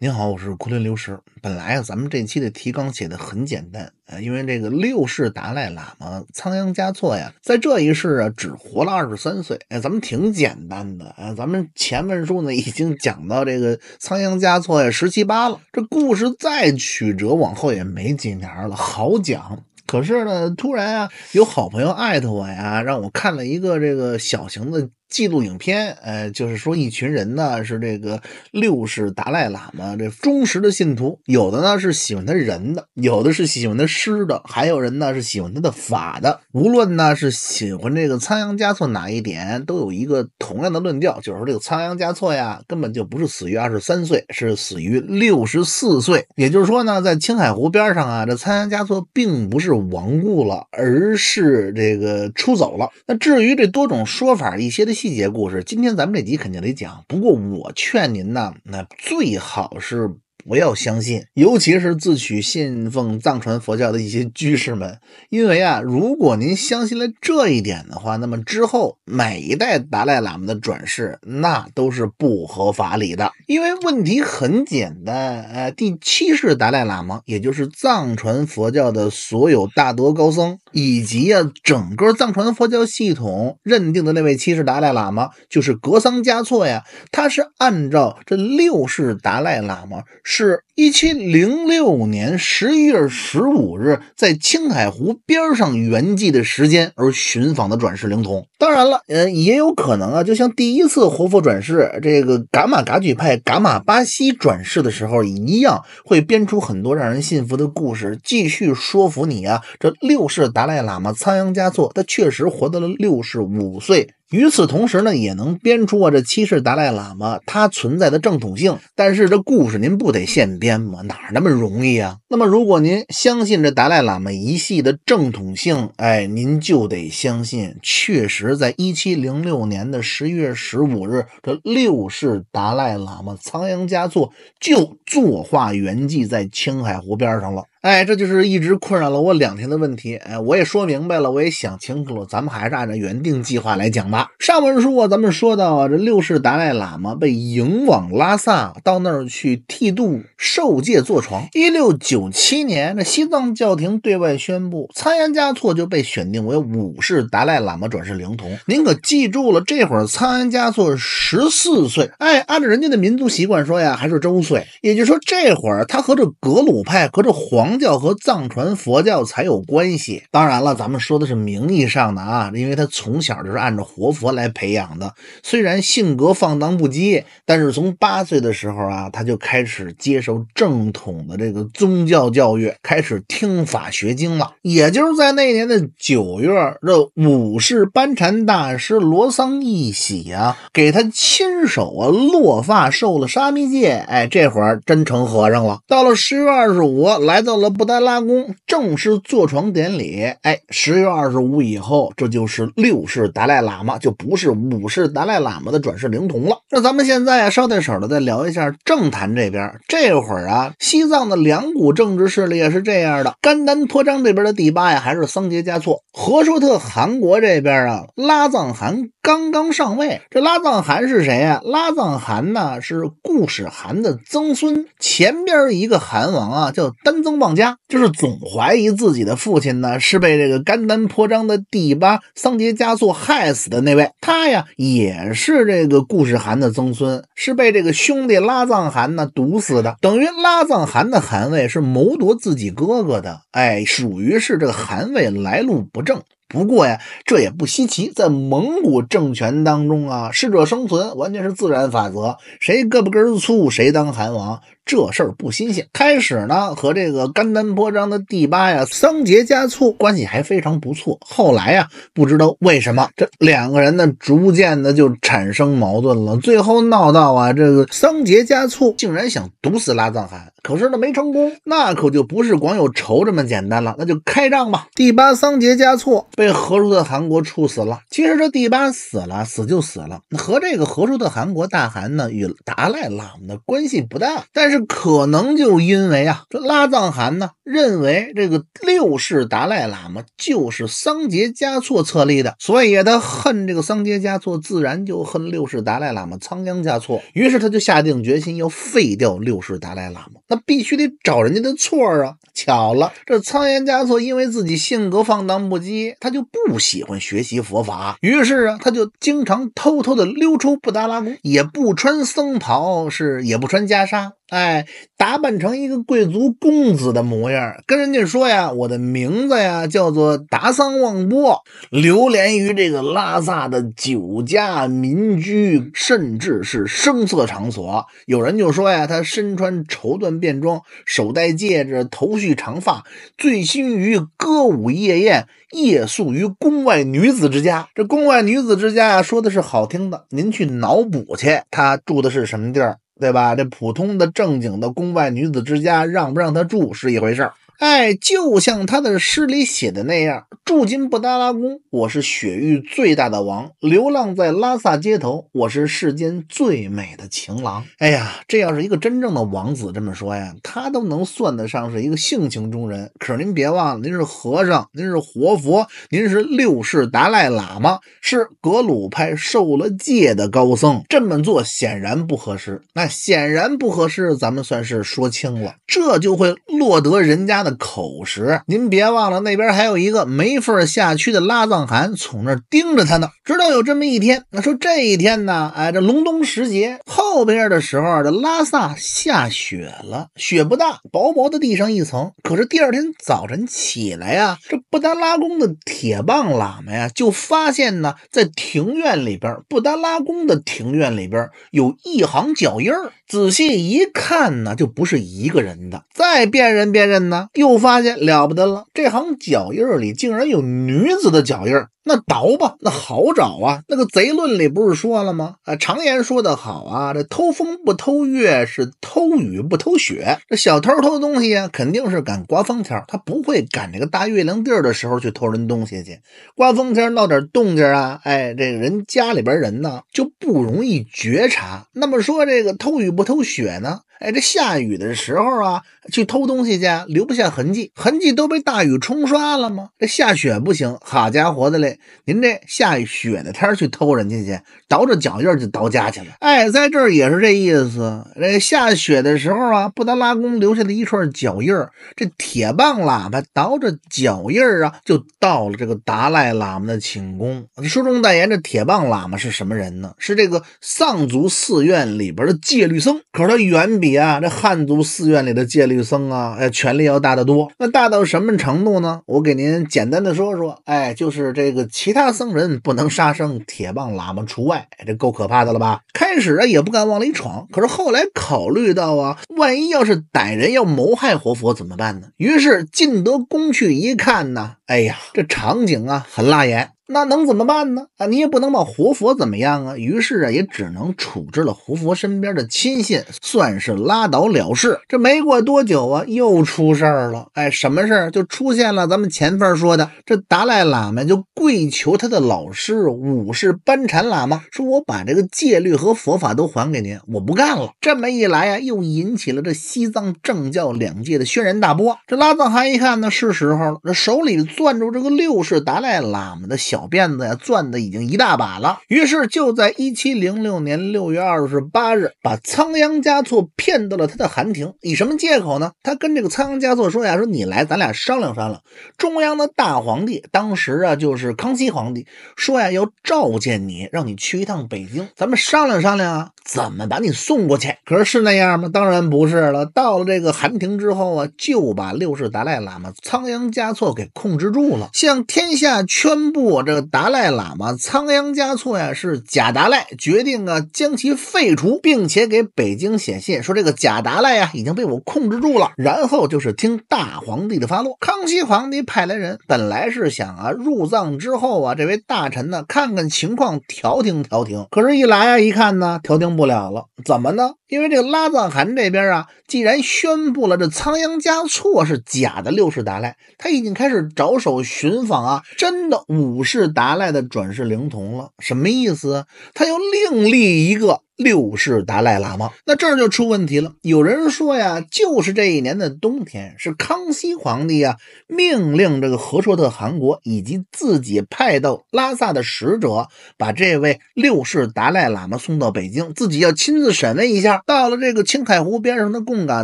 您好，我是昆仑流石。本来啊，咱们这期的提纲写的很简单，呃，因为这个六世达赖喇嘛仓央嘉措呀，在这一世啊只活了二十三岁，咱们挺简单的啊。咱们前文书呢已经讲到这个仓央嘉措呀十七八了，这故事再曲折，往后也没几年了，好讲。可是呢，突然啊，有好朋友艾特我呀，让我看了一个这个小型的。记录影片，呃，就是说一群人呢是这个六世达赖喇嘛这忠实的信徒，有的呢是喜欢他人的，有的是喜欢他诗的，还有人呢是喜欢他的法的。无论呢是喜欢这个仓央嘉措哪一点，都有一个同样的论调，就是说这个仓央嘉措呀根本就不是死于二十三岁，是死于六十四岁。也就是说呢，在青海湖边上啊，这仓央嘉措并不是亡故了，而是这个出走了。那至于这多种说法，一些的。细节故事，今天咱们这集肯定得讲。不过我劝您呢，那最好是。不要相信，尤其是自诩信奉藏传佛教的一些居士们，因为啊，如果您相信了这一点的话，那么之后每一代达赖喇嘛的转世那都是不合法理的。因为问题很简单，呃，第七世达赖喇嘛，也就是藏传佛教的所有大德高僧以及啊整个藏传佛教系统认定的那位七世达赖喇嘛，就是格桑嘉措呀，他是按照这六世达赖喇嘛。是一七零六年十一月十五日在青海湖边上圆寂的时间而寻访的转世灵童。当然了，呃，也有可能啊，就像第一次活佛转世这个噶玛噶举派噶玛巴西转世的时候一样，会编出很多让人信服的故事，继续说服你啊。这六世达赖喇嘛仓央嘉措，他确实活到了六十五岁。与此同时呢，也能编出啊这七世达赖喇嘛他存在的正统性。但是这故事您不得现编吗？哪那么容易啊？那么如果您相信这达赖喇嘛一系的正统性，哎，您就得相信，确实在一七零六年的十月十五日，这六世达赖喇嘛仓央嘉措就坐化圆寂在青海湖边上了。哎，这就是一直困扰了我两天的问题。哎，我也说明白了，我也想清楚了，咱们还是按照原定计划来讲吧。上文书啊，咱们说到这六世达赖喇嘛被迎往拉萨，到那儿去剃度、受戒、坐床。一六九七年，这西藏教廷对外宣布，仓央嘉措就被选定为五世达赖喇嘛转世灵童。您可记住了，这会儿仓央嘉措十四岁。哎，按照人家的民族习惯说呀，还是周岁。也就是说，这会儿他和这格鲁派隔着皇。藏教和藏传佛教才有关系。当然了，咱们说的是名义上的啊，因为他从小就是按照活佛来培养的。虽然性格放荡不羁，但是从八岁的时候啊，他就开始接受正统的这个宗教教育，开始听法学经了。也就是在那年的九月，这五世班禅大师罗桑一喜啊，给他亲手啊落发受了沙弥戒，哎，这会儿真成和尚了。到了十月二十五，来到。了布达拉宫正式坐床典礼，哎，十月二十五以后，这就是六世达赖喇嘛，就不是五世达赖喇嘛的转世灵童了。那咱们现在捎带手的再聊一下政坛这边，这会儿啊，西藏的两股政治势力是这样的：甘丹托章这边的第八呀，还是桑杰加措；和硕特汗国这边啊，拉藏汗刚刚上位。这拉藏汗是谁呀？拉藏汗呢是固始汗的曾孙，前边一个汗王啊叫丹增旺。藏家就是总怀疑自己的父亲呢是被这个甘丹颇张的第八桑杰家族害死的那位，他呀也是这个故事汗的曾孙，是被这个兄弟拉藏汗呢毒死的，等于拉藏汗的汗位是谋夺自己哥哥的，哎，属于是这个汗位来路不正。不过呀，这也不稀奇，在蒙古政权当中啊，适者生存完全是自然法则，谁胳膊根粗谁当汗王。这事儿不新鲜。开始呢，和这个甘丹颇章的第八呀桑杰加措关系还非常不错。后来呀，不知道为什么，这两个人呢，逐渐的就产生矛盾了。最后闹到啊，这个桑杰加措竟然想毒死拉藏汗，可是呢没成功。那可就不是光有仇这么简单了，那就开仗吧。第八桑杰加措被和硕的汗国处死了。其实这第八死了，死就死了，和这个和硕的汗国大汗呢与达赖喇嘛的关系不大，但是。可能就因为啊，这拉藏汗呢认为这个六世达赖喇嘛就是桑杰嘉措册立的，所以他恨这个桑杰嘉措，自然就恨六世达赖喇嘛仓央嘉措，于是他就下定决心要废掉六世达赖喇嘛，那必须得找人家的错儿啊。巧了，这仓央嘉措因为自己性格放荡不羁，他就不喜欢学习佛法。于是啊，他就经常偷偷的溜出布达拉宫，也不穿僧袍，是也不穿袈裟，哎。打扮成一个贵族公子的模样，跟人家说呀，我的名字呀叫做达桑旺波，流连于这个拉萨的酒家、民居，甚至是声色场所。有人就说呀，他身穿绸缎便装，手戴戒指，头蓄长发，醉心于歌舞夜宴，夜宿于宫外女子之家。这宫外女子之家呀，说的是好听的，您去脑补去，他住的是什么地儿？对吧？这普通的正经的宫外女子之家，让不让她住是一回事儿。哎，就像他的诗里写的那样，住进布达拉宫，我是雪域最大的王；流浪在拉萨街头，我是世间最美的情郎。哎呀，这要是一个真正的王子这么说呀，他都能算得上是一个性情中人。可是您别忘了，您是和尚，您是活佛，您是六世达赖喇嘛，是格鲁派受了戒的高僧，这么做显然不合适。那显然不合适，咱们算是说清了，这就会落得人家的。口实，您别忘了，那边还有一个没份下区的拉藏汗，从那盯着他呢。直到有这么一天，那说这一天呢，哎，这隆冬时节。后边的时候，这拉萨下雪了，雪不大，薄薄的地上一层。可是第二天早晨起来啊，这布达拉宫的铁棒喇嘛呀，就发现呢，在庭院里边，布达拉宫的庭院里边有一行脚印儿。仔细一看呢，就不是一个人的。再辨认辨认呢，又发现了不得了，这行脚印里竟然有女子的脚印儿。那倒吧，那好找啊。那个贼论里不是说了吗？啊，常言说的好啊，这偷风不偷月，是偷雨不偷雪。这小偷偷东西呀，肯定是赶刮风天他不会赶这个大月亮地儿的时候去偷人东西去。刮风天闹点动静啊，哎，这人家里边人呢就不容易觉察。那么说这个偷雨不偷雪呢？哎，这下雨的时候啊，去偷东西去，留不下痕迹，痕迹都被大雨冲刷了吗？这下雪不行，好家伙的嘞！您这下雪的天去偷人家去，倒着脚印就倒家去了。哎，在这儿也是这意思。这下雪的时候啊，布达拉宫留下的一串脚印这铁棒喇嘛倒着脚印啊，就到了这个达赖喇嘛的寝宫。书中代言这铁棒喇嘛是什么人呢？是这个藏族寺院里边的戒律僧，可是他远比。比啊，这汉族寺院里的戒律僧啊，哎，权力要大得多。那大到什么程度呢？我给您简单的说说。哎，就是这个其他僧人不能杀生，铁棒喇嘛除外。这够可怕的了吧？开始啊也不敢往里闯，可是后来考虑到啊，万一要是歹人要谋害活佛怎么办呢？于是进得宫去一看呢，哎呀，这场景啊，很辣眼。那能怎么办呢？啊，你也不能把活佛怎么样啊。于是啊，也只能处置了活佛身边的亲信，算是拉倒了事。这没过多久啊，又出事儿了。哎，什么事儿？就出现了咱们前边说的，这达赖喇嘛就跪求他的老师五世班禅喇嘛，说我把这个戒律和佛法都还给您，我不干了。这么一来啊，又引起了这西藏政教两界的轩然大波。这拉藏汗一看呢，是时候了，这手里攥住这个六世达赖喇嘛的小。小辫子呀，攥的已经一大把了。于是就在一七零六年六月二十八日，把仓央嘉措骗到了他的寒亭。以什么借口呢？他跟这个仓央嘉措说呀：“说你来，咱俩商量商量。中央的大皇帝当时啊，就是康熙皇帝，说呀要召见你，让你去一趟北京，咱们商量商量啊，怎么把你送过去。”可是是那样吗？当然不是了。到了这个寒亭之后啊，就把六世达赖喇嘛仓央嘉措给控制住了，向天下宣布。这个达赖喇嘛仓央嘉措呀是假达赖，决定啊将其废除，并且给北京写信说这个假达赖呀已经被我控制住了，然后就是听大皇帝的发落。康熙皇帝派来人本来是想啊入藏之后啊这位大臣呢看看情况调停调停，可是，一来啊一看呢调停不了了，怎么呢？因为这个拉藏汗这边啊既然宣布了这仓央嘉措是假的六世达赖，他已经开始着手寻访啊真的五世。是达赖的转世灵童了，什么意思？他又另立一个。六世达赖喇嘛，那这儿就出问题了。有人说呀，就是这一年的冬天，是康熙皇帝呀命令这个和硕特汗国以及自己派到拉萨的使者，把这位六世达赖喇嘛送到北京，自己要亲自审问一下。到了这个青海湖边上的贡嘎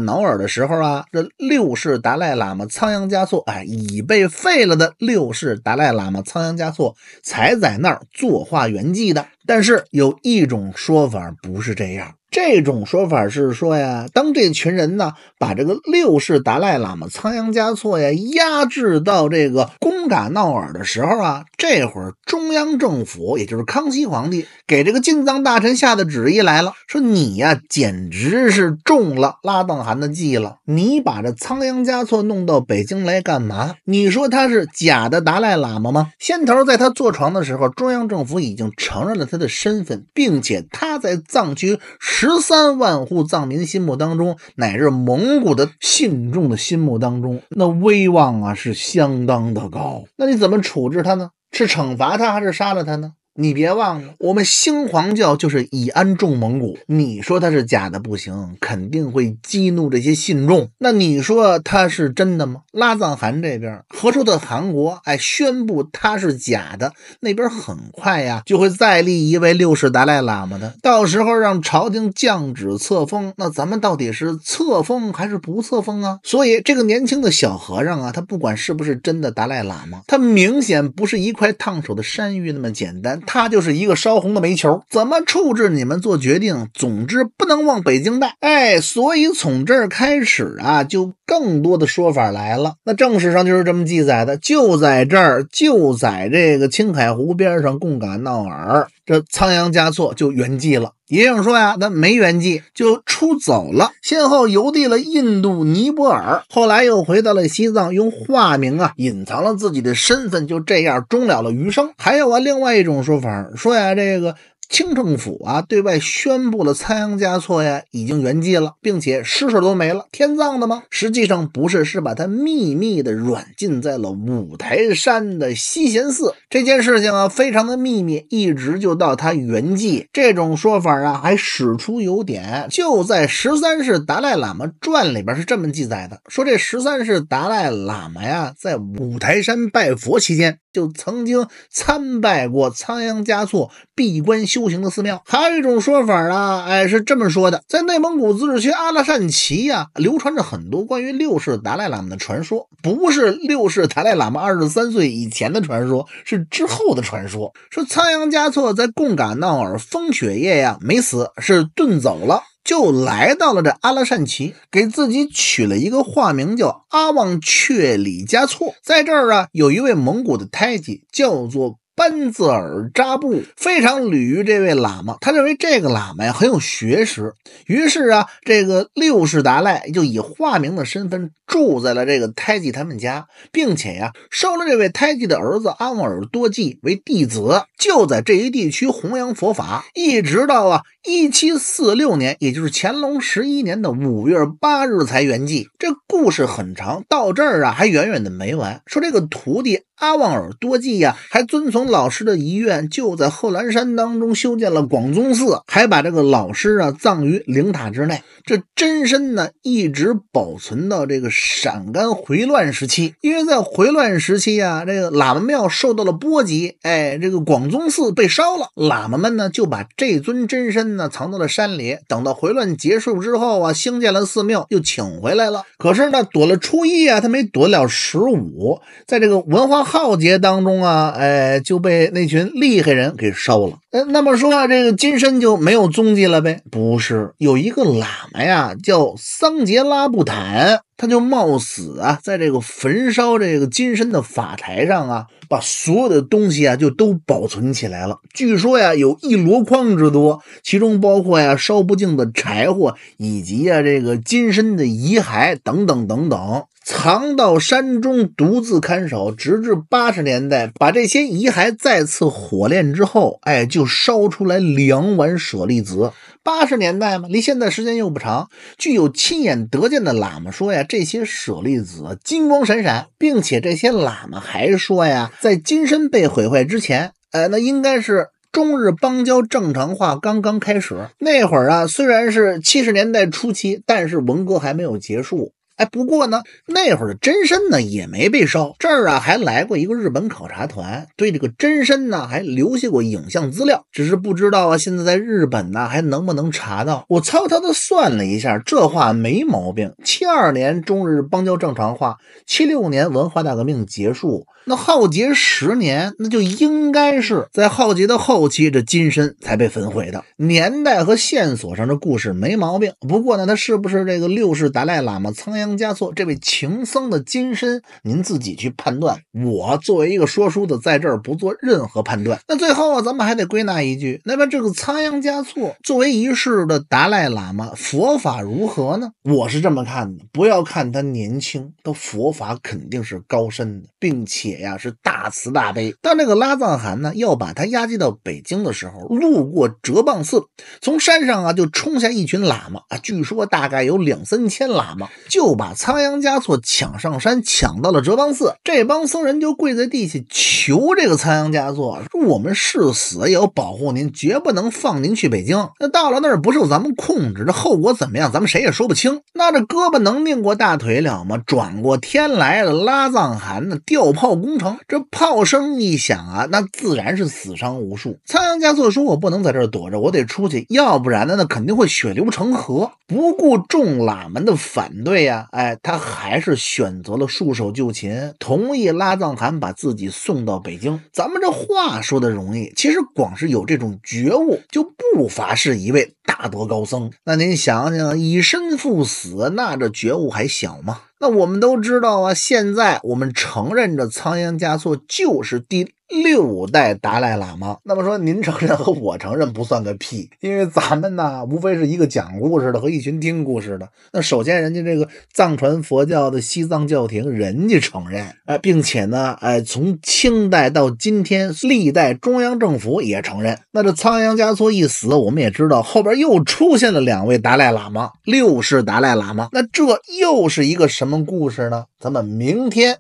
瑙尔的时候啊，这六世达赖喇嘛仓央嘉措，哎，已被废了的六世达赖喇嘛仓央嘉措，才在那儿作画圆寂的。但是有一种说法不是这样。这种说法是说呀，当这群人呢把这个六世达赖喇嘛仓央嘉措呀压制到这个贡嘎闹尔的时候啊，这会儿中央政府也就是康熙皇帝给这个进藏大臣下的旨意来了，说你呀简直是中了拉棒汗的计了，你把这仓央嘉措弄到北京来干嘛？你说他是假的达赖喇嘛吗？先头在他坐床的时候，中央政府已经承认了他的身份，并且他在藏区。十三万户藏民心目当中，乃至蒙古的信众的心目当中，那威望啊是相当的高。那你怎么处置他呢？是惩罚他，还是杀了他呢？你别忘了，我们兴皇教就是以安众蒙古。你说他是假的不行，肯定会激怒这些信众。那你说他是真的吗？拉藏汗这边，和硕的汗国，哎，宣布他是假的，那边很快呀就会再立一位六世达赖喇嘛的，到时候让朝廷降旨册封。那咱们到底是册封还是不册封啊？所以这个年轻的小和尚啊，他不管是不是真的达赖喇嘛，他明显不是一块烫手的山芋那么简单。他就是一个烧红的煤球，怎么处置你们做决定。总之不能往北京带。哎，所以从这儿开始啊，就更多的说法来了。那正史上就是这么记载的，就在这儿，就在这个青海湖边上，贡嘎闹尔。这仓央嘉措就圆寂了，也有说呀，他没圆寂，就出走了，先后游历了印度、尼泊尔，后来又回到了西藏，用化名啊隐藏了自己的身份，就这样终了了余生。还有啊，另外一种说法说呀，这个。清政府啊，对外宣布了仓央嘉措呀已经圆寂了，并且尸首都没了，天葬的吗？实际上不是，是把他秘密的软禁在了五台山的西贤寺。这件事情啊，非常的秘密，一直就到他圆寂。这种说法啊，还史出有点。就在十三世达赖喇嘛传里边是这么记载的，说这十三世达赖喇嘛呀，在五台山拜佛期间。就曾经参拜过仓央嘉措闭关修行的寺庙。还有一种说法啊，哎，是这么说的：在内蒙古自治区阿拉善旗呀，流传着很多关于六世达赖喇嘛的传说。不是六世达赖喇嘛二十三岁以前的传说，是之后的传说。说仓央嘉措在贡嘎闹尔风雪夜呀没死，是遁走了。就来到了这阿拉善旗，给自己取了一个化名叫阿旺确里加措。在这儿啊，有一位蒙古的太监，叫做。班智尔扎布非常礼遇这位喇嘛，他认为这个喇嘛呀很有学识，于是啊，这个六世达赖就以化名的身份住在了这个胎记他们家，并且呀，收了这位胎记的儿子阿旺尔多济为弟子，就在这一地区弘扬佛法，一直到啊，一七四六年，也就是乾隆十一年的五月八日才圆寂。这故事很长，到这儿啊还远远的没完。说这个徒弟阿旺尔多济呀，还遵从。老师的遗愿就在贺兰山当中修建了广宗寺，还把这个老师啊葬于灵塔之内。这真身呢一直保存到这个陕甘回乱时期，因为在回乱时期啊，这个喇嘛庙受到了波及，哎，这个广宗寺被烧了，喇嘛们呢就把这尊真身呢藏到了山里。等到回乱结束之后啊，兴建了寺庙又请回来了。可是呢躲了初一啊，他没躲了十五，在这个文化浩劫当中啊，哎就。就被那群厉害人给烧了。哎，那么说啊，这个金身就没有踪迹了呗？不是，有一个喇嘛呀，叫桑杰拉布坦，他就冒死啊，在这个焚烧这个金身的法台上啊，把所有的东西啊，就都保存起来了。据说呀，有一箩筐之多，其中包括呀，烧不尽的柴火，以及呀这个金身的遗骸等等等等。藏到山中独自看守，直至八十年代，把这些遗骸再次火炼之后，哎，就烧出来两碗舍利子。八十年代嘛，离现在时间又不长。具有亲眼得见的喇嘛说呀，这些舍利子金光闪闪，并且这些喇嘛还说呀，在金身被毁坏之前，呃，那应该是中日邦交正常化刚刚开始那会儿啊。虽然是七十年代初期，但是文革还没有结束。哎，不过呢，那会儿的真身呢也没被烧。这儿啊还来过一个日本考察团，对这个真身呢还留下过影像资料，只是不知道啊现在在日本呢还能不能查到？我悄悄的算了一下，这话没毛病。七二年中日邦交正常化，七六年文化大革命结束，那浩劫十年，那就应该是在浩劫的后期，这金身才被焚毁的。年代和线索上这故事没毛病。不过呢，他是不是这个六世达赖喇嘛仓央？仓央嘉措这位情僧的金身，您自己去判断。我作为一个说书的，在这儿不做任何判断。那最后啊，咱们还得归纳一句：那么这个仓央嘉措作为一世的达赖喇嘛，佛法如何呢？我是这么看的。不要看他年轻，他佛法肯定是高深的，并且呀是大慈大悲。当这个拉藏汗呢要把他押解到北京的时候，路过哲蚌寺，从山上啊就冲下一群喇嘛啊，据说大概有两三千喇嘛，就。把仓央嘉措抢上山，抢到了哲蚌寺，这帮僧人就跪在地下求这个仓央嘉措说：“我们誓死也要保护您，绝不能放您去北京。那到了那儿不受咱们控制，这后果怎么样？咱们谁也说不清。那这胳膊能拧过大腿了吗？”转过天来了，拉藏汗呢，吊炮攻城，这炮声一响啊，那自然是死伤无数。仓央嘉措说：“我不能在这儿躲着，我得出去，要不然呢，那肯定会血流成河。”不顾众喇嘛的反对呀。哎，他还是选择了束手就擒，同意拉藏汗把自己送到北京。咱们这话说的容易，其实光是有这种觉悟，就不乏是一位大德高僧。那您想想，以身赴死，那这觉悟还小吗？那我们都知道啊，现在我们承认这仓央嘉措就是第。六代达赖喇嘛，那么说您承认和我承认不算个屁，因为咱们呢，无非是一个讲故事的和一群听故事的。那首先人家这个藏传佛教的西藏教廷人家承认，哎，并且呢，哎，从清代到今天，历代中央政府也承认。那这仓央嘉措一死，我们也知道后边又出现了两位达赖喇嘛，六世达赖喇嘛，那这又是一个什么故事呢？咱们明天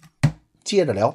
接着聊。